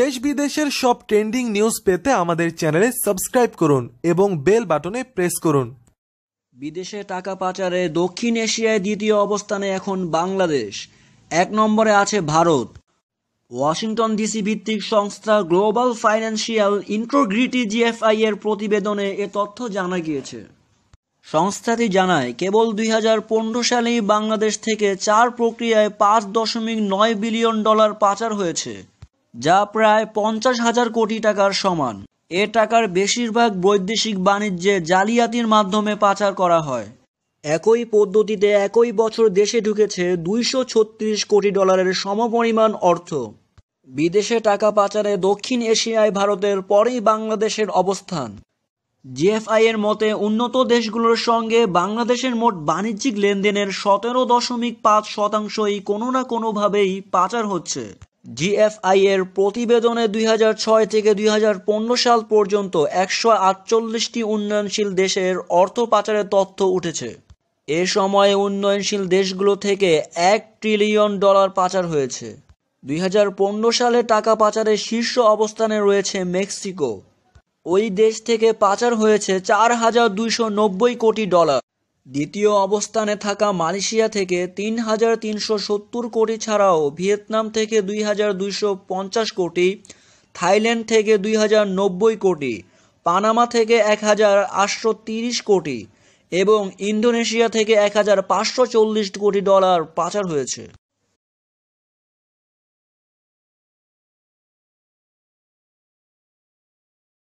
দেশ বিদেশের সব ট্রেন্ডিং নিউজ পেতে আমাদের চ্যানেলে সাবস্ক্রাইব করুন এবং বেল বাটনে প্রেস করুন বিদেশে টাকা পাচারে দক্ষিণ এশিয়ায় দ্বিতীয় অবস্থানে এখন বাংলাদেশ এক নম্বরে আছে ভারত ওয়াশিংটন ডিসি ভিত্তিক সংস্থা গ্লোবাল ফাইন্যান্সিয়াল ইন্ট্রোগ্রিটি জিএফআই এর প্রতিবেদনে এ তথ্য জানা গিয়েছে সংস্থাটি জানায় কেবল দুই হাজার পনেরো সালেই বাংলাদেশ থেকে চার প্রক্রিয়ায় পাঁচ দশমিক নয় বিলিয়ন ডলার পাচার হয়েছে যা প্রায় পঞ্চাশ হাজার কোটি টাকার সমান এ টাকার বেশিরভাগ বৈদেশিক বাণিজ্যে জালিয়াতির মাধ্যমে পাচার করা হয় একই পদ্ধতিতে একই বছর দেশে ঢুকেছে দুইশো কোটি ডলারের সমপরিমাণ অর্থ বিদেশে টাকা পাচারে দক্ষিণ এশিয়ায় ভারতের পরেই বাংলাদেশের অবস্থান জিএফআই এর মতে উন্নত দেশগুলোর সঙ্গে বাংলাদেশের মোট বাণিজ্যিক লেনদেনের সতেরো দশমিক পাঁচ শতাংশই কোনো না কোনোভাবেই পাচার হচ্ছে জিএফআই এর প্রতিবেদনে দুই থেকে দুই সাল পর্যন্ত একশো আটচল্লিশটি উন্নয়নশীল দেশের অর্থ পাচারের তথ্য উঠেছে এ সময়ে উন্নয়নশীল দেশগুলো থেকে এক ট্রিলিয়ন ডলার পাচার হয়েছে দুই সালে টাকা পাচারের শীর্ষ অবস্থানে রয়েছে মেক্সিকো ওই দেশ থেকে পাচার হয়েছে চার হাজার দুইশো নব্বই কোটি ডলার দ্বিতীয় অবস্থানে থাকা মালয়েশিয়া থেকে তিন হাজার তিনশো সত্তর কোটি ছাড়াও ভিয়েতনাম থেকে দুই হাজার দুইশো পঞ্চাশ কোটি থাইল্যান্ড থেকে দুই হাজার নব্বই কোটি পানামা থেকে এক হাজার আটশো তিরিশ কোটি এবং ইন্দোনেশিয়া থেকে এক হাজার পাঁচশো চল্লিশ কোটি ডলার পাচার হয়েছে